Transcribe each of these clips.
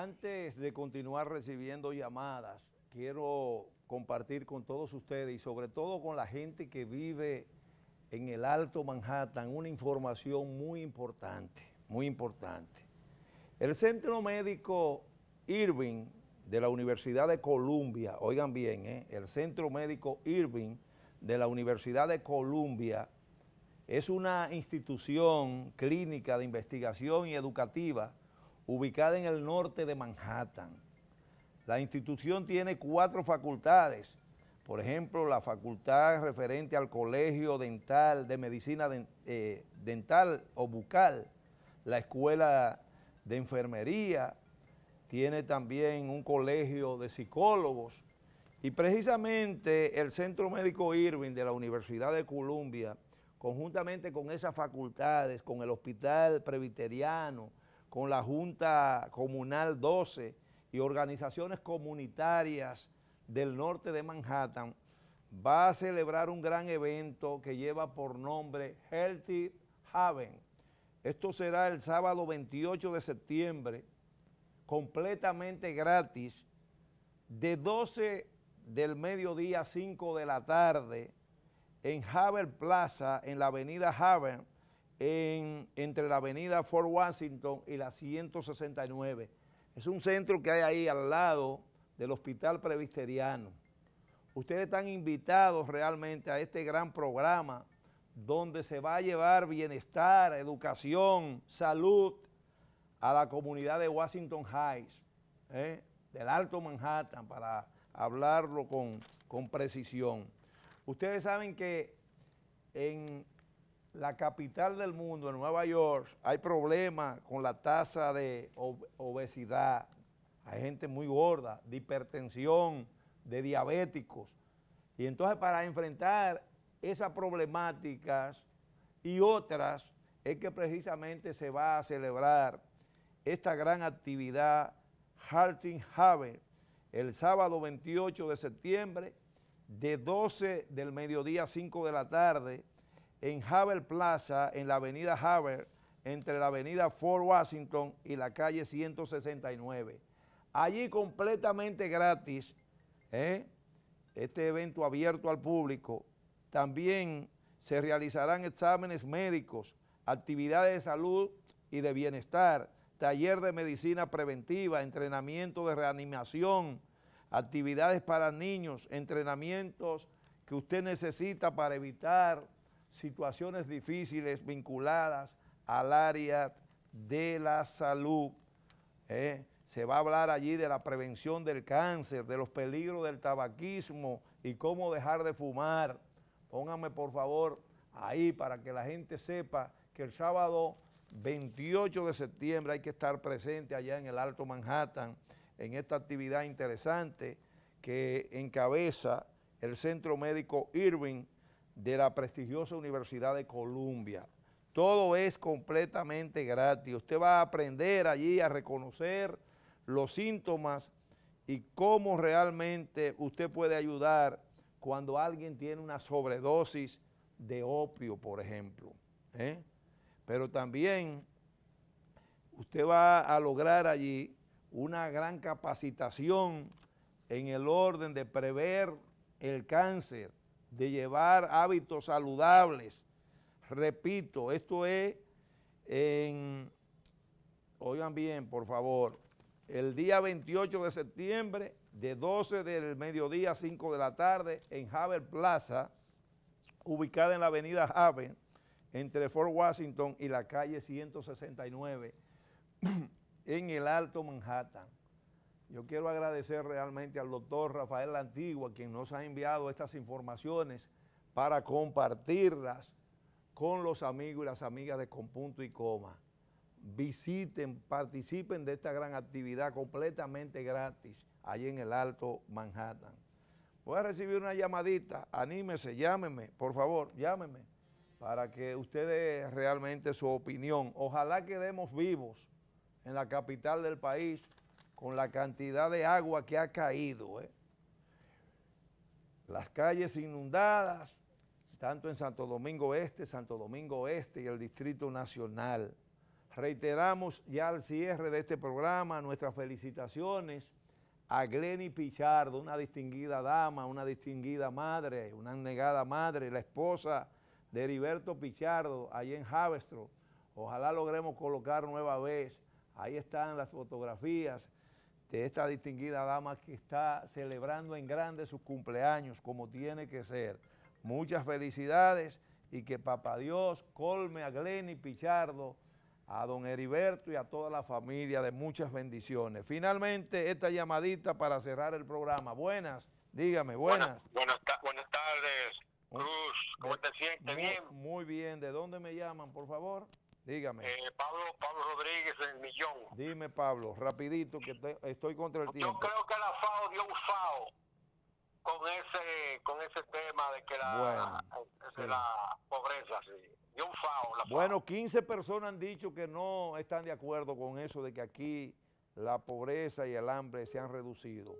antes de continuar recibiendo llamadas, quiero compartir con todos ustedes y sobre todo con la gente que vive en el Alto Manhattan una información muy importante, muy importante. El Centro Médico Irving de la Universidad de Columbia, oigan bien, ¿eh? el Centro Médico Irving de la Universidad de Columbia es una institución clínica de investigación y educativa ubicada en el norte de Manhattan. La institución tiene cuatro facultades, por ejemplo, la facultad referente al colegio dental de medicina eh, dental o bucal, la escuela de enfermería, tiene también un colegio de psicólogos y precisamente el Centro Médico Irving de la Universidad de Columbia, conjuntamente con esas facultades, con el Hospital Presbiteriano, con la Junta Comunal 12 y organizaciones comunitarias del norte de Manhattan, va a celebrar un gran evento que lleva por nombre Healthy Haven. Esto será el sábado 28 de septiembre, completamente gratis, de 12 del mediodía a 5 de la tarde, en Haver Plaza, en la avenida Haver, entre la avenida Fort Washington y la 169. Es un centro que hay ahí al lado del Hospital Previsteriano. Ustedes están invitados realmente a este gran programa donde se va a llevar bienestar, educación, salud a la comunidad de Washington Heights, ¿eh? del Alto Manhattan, para hablarlo con, con precisión. Ustedes saben que en la capital del mundo, en Nueva York, hay problemas con la tasa de obesidad. Hay gente muy gorda, de hipertensión, de diabéticos. Y entonces para enfrentar esas problemáticas y otras es que precisamente se va a celebrar esta gran actividad Halting Haven el sábado 28 de septiembre de 12 del mediodía a 5 de la tarde en Haver Plaza, en la avenida Haver, entre la avenida Fort Washington y la calle 169. Allí completamente gratis, ¿eh? este evento abierto al público. También se realizarán exámenes médicos, actividades de salud y de bienestar, taller de medicina preventiva, entrenamiento de reanimación, actividades para niños, entrenamientos que usted necesita para evitar situaciones difíciles vinculadas al área de la salud. ¿eh? se va a hablar allí de la prevención del cáncer, de los peligros del tabaquismo y cómo dejar de fumar. Pónganme por favor ahí para que la gente sepa que el sábado 28 de septiembre hay que estar presente allá en el Alto Manhattan en esta actividad interesante que encabeza el Centro Médico Irving de la prestigiosa Universidad de Columbia. Todo es completamente gratis. Usted va a aprender allí a reconocer los síntomas y cómo realmente usted puede ayudar cuando alguien tiene una sobredosis de opio, por ejemplo. ¿eh? Pero también usted va a lograr allí una gran capacitación en el orden de prever el cáncer, de llevar hábitos saludables. Repito, esto es en, oigan bien, por favor, el día 28 de septiembre, de 12 del mediodía a 5 de la tarde, en Haber Plaza, ubicada en la avenida Haber, entre Fort Washington y la calle 169, en el Alto Manhattan. Yo quiero agradecer realmente al doctor Rafael Lantigua, quien nos ha enviado estas informaciones para compartirlas con los amigos y las amigas de Compunto y Coma. Visiten, participen de esta gran actividad completamente gratis allí en el Alto Manhattan. Voy a recibir una llamadita, anímese, llámeme, por favor, llámeme, para que ustedes realmente su opinión. Ojalá quedemos vivos en la capital del país con la cantidad de agua que ha caído. ¿eh? Las calles inundadas, tanto en Santo Domingo Este, Santo Domingo Oeste y el Distrito Nacional. Reiteramos ya al cierre de este programa nuestras felicitaciones a Glenny Pichardo, una distinguida dama, una distinguida madre, una negada madre, la esposa de Heriberto Pichardo, allí en Javestro. Ojalá logremos colocar nueva vez. Ahí están las fotografías de esta distinguida dama que está celebrando en grande su cumpleaños como tiene que ser. Muchas felicidades y que papá Dios colme a Glenny Pichardo, a don Heriberto y a toda la familia de muchas bendiciones. Finalmente, esta llamadita para cerrar el programa. Buenas, dígame, buenas. Buenas, tardes, Cruz, ¿cómo te sientes? ¿Bien? Muy bien, ¿de dónde me llaman, por favor? Dígame. Eh, Pablo, Rodríguez del Millón. Dime, Pablo, rapidito, que estoy, contra el tiempo. Yo creo que la FAO dio un FAO con ese, tema de que la, pobreza, sí. Dio un FAO, Bueno, 15 personas han dicho que no están de acuerdo con eso de que aquí la pobreza y el hambre se han reducido.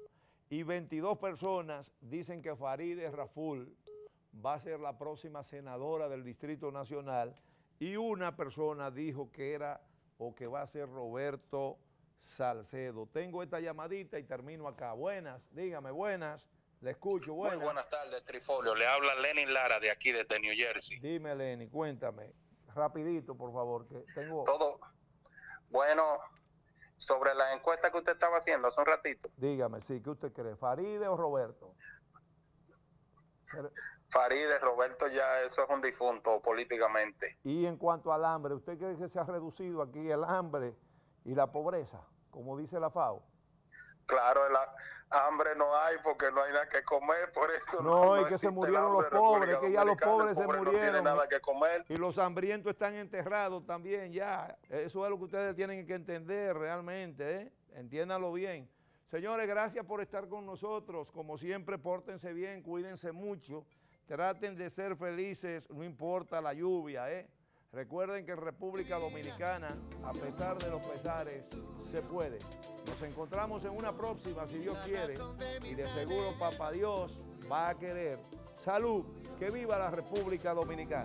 Y 22 personas dicen que Farideh Raful va a ser la próxima senadora del Distrito Nacional y una persona dijo que era o que va a ser Roberto Salcedo. Tengo esta llamadita y termino acá. Buenas, dígame, buenas. Le escucho, buenas. Muy buenas tardes, Trifolio. Le habla Lenin Lara de aquí, desde New Jersey. Dime, Lenin, cuéntame. Rapidito, por favor, que tengo... Todo. Bueno, sobre la encuesta que usted estaba haciendo hace un ratito. Dígame, sí, ¿qué usted cree? ¿Faride o Roberto? Farideh, Roberto ya eso es un difunto políticamente. Y en cuanto al hambre, ¿usted cree que se ha reducido aquí el hambre y la pobreza, como dice la FAO? Claro, el hambre no hay porque no hay nada que comer, por eso no, no y que se murieron los pobres, que ya los pobres, se murieron. nada que comer. Y los hambrientos están enterrados también ya. Eso es lo que ustedes tienen que entender realmente, ¿eh? entiéndanlo bien. Señores, gracias por estar con nosotros. Como siempre, pórtense bien, cuídense mucho. Traten de ser felices, no importa la lluvia, ¿eh? Recuerden que en República Dominicana, a pesar de los pesares, se puede. Nos encontramos en una próxima, si Dios quiere, y de seguro Papá Dios va a querer. Salud, que viva la República Dominicana.